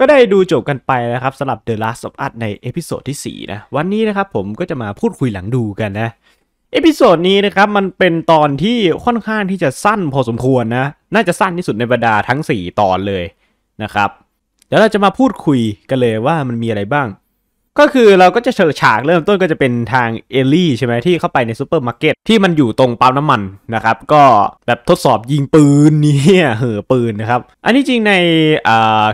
ก็ได้ดูจบกันไปนะครับสำหรับ The Last of Us ในเอพิโซดที่ 4 นะ วันนี้นะครับผมก็จะมาพูดคุยหลังดูกันนะเอพิโซดนี้นะครับมันเป็นตอนที่ค่อนข้างที่จะสั้นพอสมควรนะ น่าจะสั้นที่สุดในบรรดาทั้ง 4 ตอนเลยนะครับ เดี๋ยวเราจะมาพูดคุยกันเลยว่ามันมีอะไรบ้างก็คือเราก็จะเฉลฉากเริ่มต้นก็จะเป็นทางเอลลี่ใช่ไหมที่เข้าไปในซูเปอร์มาร์เก็ตที่มันอยู่ตรงปั๊มน้ำมันนะครับ ก็แบบทดสอบยิงปืนนี่เหอปืนนะครับ อันนี้จริงใน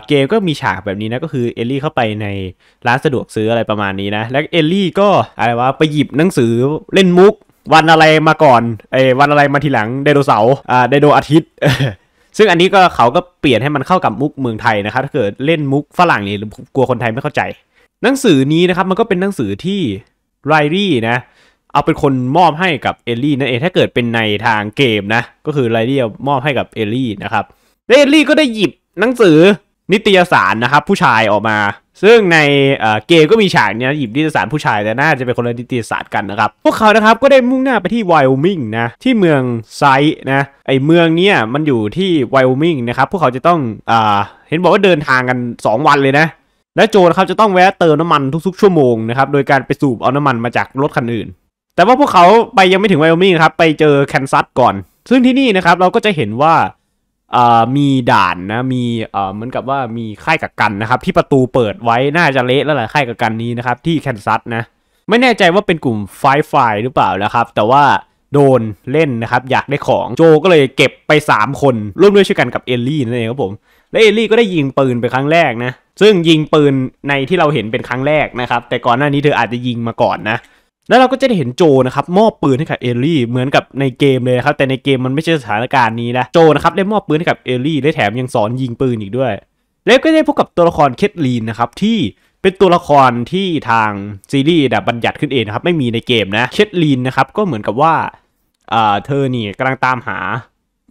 เกมก็มีฉากแบบนี้นะ ก็คือเอลลี่เข้าไปในร้านสะดวกซื้ออะไรประมาณนี้นะ แล้วเอลลี่ก็อะไรวะไปหยิบหนังสือเล่นมุกวันอะไรมาก่อนไอ้วันอะไรมาทีหลังไดโนเสาร์อ่าไดโนอาทิตย์ ซึ่งอันนี้ก็เขาก็เปลี่ยนให้มันเข้ากับมุกเมืองไทยนะครับถ้าเกิดเล่นมุกฝรั่งนี่กลัวคนไทยไม่เข้าใจหนังสือนี้นะครับมันก็เป็นหนังสือที่ไรรี่นะเอาเป็นคนมอบให้กับเอลลี่นั่นเองถ้าเกิดเป็นในทางเกมนะก็คือไรรี่มอบให้กับเอลลี่นะครับเอลลี่ก็ได้หยิบหนังสือนิตยสารนะครับผู้ชายออกมา ซึ่งในเกมก็มีฉากนี้หยิบนิตยสารผู้ชายแต่น่าจะเป็นคนละนิตยสารกันนะครับ พวกเขานะครับก็ได้มุ่งหน้าไปที่ไวโอมิงนะที่เมืองไซนะ ไอเมืองเนี้ยมันอยู่ที่ไวโอมิงนะครับพวกเขาจะต้องอ่าเห็นบอกว่าเดินทางกัน 2 วันเลยนะและโจนะครับจะต้องแวะเติมน้ำมันทุก ๆชั่วโมงนะครับโดยการไปสูบเอาน้ำมันมาจากรถคันอื่น แต่ว่าพวกเขาไปยังไม่ถึงไวโอมิงครับไปเจอแคนซัสก่อน ซึ่งที่นี่นะครับเราก็จะเห็นว่ามีด่านนะมีเหมือนกับว่ามีค่ายกักกันนะครับที่ประตูเปิดไว้น่าจะเละแล้วแหละค่ายกักกันนี้นะครับที่แคนซัสนะไม่แน่ใจว่าเป็นกลุ่มไฟไฟหรือเปล่านะครับ แต่ว่าโดนเล่นนะครับอยากได้ของโจก็เลยเก็บไป 3 คนร่วมด้วยช่วยกันกับเอลลี่นั่นเองครับผมและเอลลี่ก็ได้ยิงปืนไปครั้งแรกนะซึ่งยิงปืนในที่เราเห็นเป็นครั้งแรกนะครับ แต่ก่อนหน้านี้เธออาจจะยิงมาก่อนนะ แล้วเราก็จะได้เห็นโจนะครับมอบปืนให้กับเอลลี่เหมือนกับในเกมเลยครับแต่ในเกมมันไม่ใช่สถานการณ์นี้นะโจนะครับได้มอบปืนให้กับเอลลี่และแถมยังสอนยิงปืนอีกด้วย แล้วก็ได้พบกับตัวละครเคทลีนนะครับที่เป็นตัวละครที่ทางซีรีส์บัญญัติขึ้นเองนะครับไม่มีในเกมนะเคทลีนนะครับก็เหมือนกับว่าเธอนี่กำลังตามหา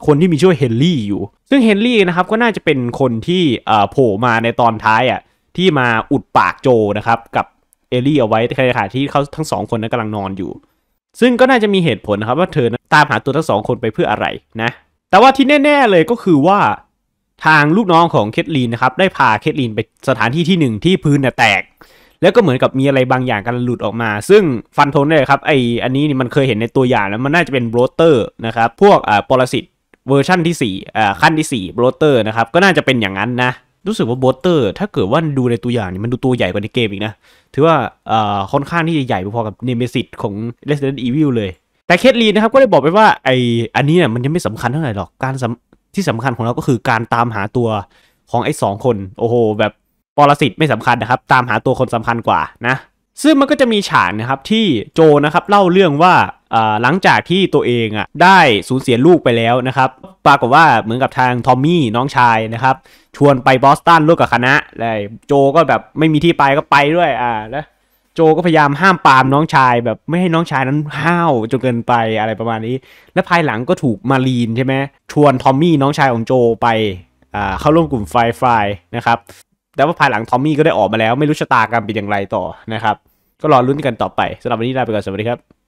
คนที่มีชื่อเฮนรี่อยู่ ซึ่งเฮนรี่นะครับก็น่าจะเป็นคนที่โผล่มาในตอนท้ายอ่ะที่มาอุดปากโจนะครับ กับเอลี่เอาไว้ในขณะที่เขาทั้งสองคนนั้นกำลังนอนอยู่ ซึ่งก็น่าจะมีเหตุผลนะครับว่าเธอตามหาตัวทั้งสองคนไปเพื่ออะไรนะ แต่ว่าที่แน่ๆเลยก็คือว่าทางลูกน้องของเคทลีนนะครับได้พาเคทลีนไปสถานที่ที่หนึ่งที่พื้นน่แตก แล้วก็เหมือนกับมีอะไรบางอย่างกันหลุดออกมา ซึ่งฟันธงได้เลยครับไออันนี้มันเคยเห็นในตัวอย่างแล้วมันน่าจะเป็นโรเตอร์นะครับพวกอ่าปรสิตเวอร์ชั่นที่4อ่าขั้นที่4บลอเตอร์นะครับ ก็น่าจะเป็นอย่างนั้นนะ รู้สึกว่าบลอเตอร์ ถ้าเกิดว่าดูในตัวอย่างนี่ มันดูตัวใหญ่กว่าในเกมอีกนะ ถือว่าอ่าค่อนข้างที่จะใหญ่พอกับเนเมซิตของ Resident Evil เลย แต่เคทลีนนะครับ ก็ได้บอกไปว่าไออันนี้เนี่ย มันยังไม่สำคัญเท่าไหร่หรอก การที่สำคัญของเราก็คือการตามหาตัวของไอ้สองคน โอ้โห แบบ ปรสิตไม่สำคัญนะครับ ตามหาตัวคนสำคัญกว่านะซึ่งมันก็จะมีฉากนะครับที่โจนะครับเล่าเรื่องว่าหลังจากที่ตัวเองอ่ะได้สูญเสียลูกไปแล้วนะครับปรากฏว่าเหมือนกับทางทอมมี่น้องชายนะครับชวนไปบอสตันร่วมกับคณะเลยโจก็แบบไม่มีที่ไปก็ไปด้วยอ่าแล้วโจก็พยายามห้ามปามน้องชายแบบไม่ให้น้องชายนั้นห้าวจนเกินไปอะไรประมาณนี้ และภายหลังก็ถูกมารีนใช่ไหมชวนทอมมี่น้องชายของโจไปเข้าร่วมกลุ่มไฟฟายนะครับแต่ว่าภายหลังทอมมี่ก็ได้ออกมาแล้วไม่รู้ชะตากรรมเป็นอย่างไรต่อนะครับก็รอลุ้นกันต่อไปสำหรับวันนี้ลาไปก่อน สวัสดีครับ